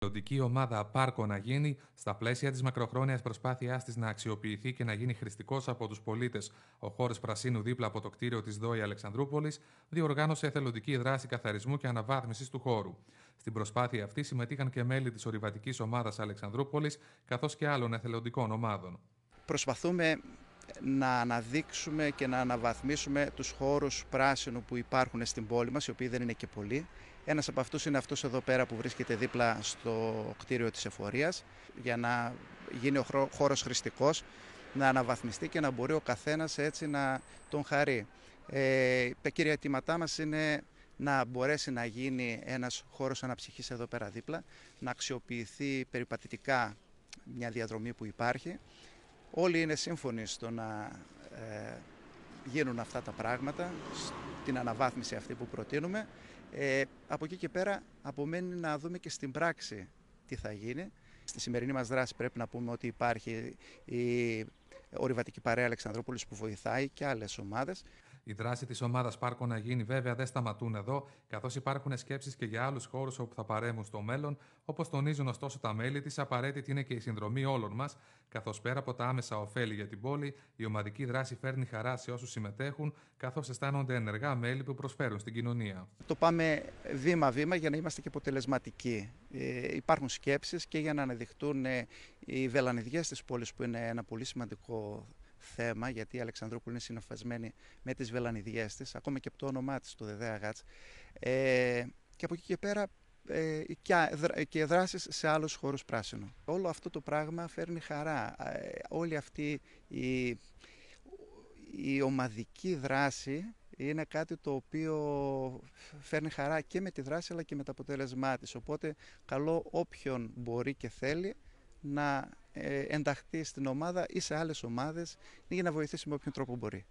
μελλοντική ομάδα Πάρκο να γίνει στα πλαίσια της μακροχρόνιας προσπάθειάς της να αξιοποιηθεί και να γίνει χρηστικός από τους πολίτες. Ο χώρος Πρασίνου δίπλα από το κτίριο της ΔΟΗ Αλεξανδρούπολης διοργάνωσε εθελοντική δράση καθαρισμού και αναβάθμισης του χώρου. Στην προσπάθεια αυτή συμμετείχαν και μέλη της ορειβατικής ομάδας Αλεξανδρούπολης καθώς και άλλων εθελοντικών ομάδων. Προσπαθούμε να αναδείξουμε και να αναβαθμίσουμε τους χώρους πράσινου που υπάρχουν στην πόλη μας, οι οποίοι δεν είναι και πολλοί. Ένας από αυτούς είναι αυτός εδώ πέρα που βρίσκεται δίπλα στο κτίριο της εφορίας, για να γίνει ο χώρος χρηστικός, να αναβαθμιστεί και να μπορεί ο καθένας έτσι να τον χαρεί. Ε, τα κύρια αιτήματά μας είναι να μπορέσει να γίνει ένας χώρος αναψυχής εδώ πέρα δίπλα, να αξιοποιηθεί περιπατητικά μια διαδρομή που υπάρχει Όλοι είναι σύμφωνοι στο να ε, γίνουν αυτά τα πράγματα, στην αναβάθμιση αυτή που προτείνουμε. Ε, από εκεί και πέρα απομένει να δούμε και στην πράξη τι θα γίνει. Στη σημερινή μας δράση πρέπει να πούμε ότι υπάρχει η ορειβατική παρέα Αλεξανδρόπολης που βοηθάει και άλλες ομάδες. Η δράση της ομάδας Πάρκο να γίνει βέβαια δεν σταματούν εδώ, καθώς υπάρχουν σκέψεις και για άλλους χώρους όπου θα παρέμουν στο μέλλον, όπως τονίζουν ωστόσο τα μέλη της, απαραίτητη είναι και η συνδρομή όλων μας, καθώς πέρα από τα άμεσα ωφέλη για την πόλη, η ομαδική δράση φέρνει χαρά σε όσους συμμετέχουν, καθώς αισθάνονται ενεργά μέλη που προσφέρουν στην κοινωνία. Το πάμε βήμα-βήμα για να είμαστε και αποτελεσματικοί. Ε, υπάρχουν σκέψεις και για να αναδειχτούν ε, οι βελανιδιές της πόλης, που είναι ένα πολύ σημαντικό θέμα, γιατί η Αλεξανδρούπολη είναι συνοφασμένη με τις βελανιδιές της, ακόμα και από το όνομά της, το Δεδέαγατς. Ε, και από εκεί και πέρα ε, και δράσεις σε άλλους χώρους πράσινου. Όλο αυτό το πράγμα φέρνει χαρά. Ε, όλη αυτή η, η ομαδική δράση είναι κάτι το οποίο φέρνει χαρά και με τη δράση αλλά και με τα αποτέλεσμά της. Οπότε καλό όποιον μπορεί και θέλει να ε, ενταχθεί στην ομάδα ή σε άλλες ομάδες ή για να βοηθήσει με όποιον τρόπο μπορεί.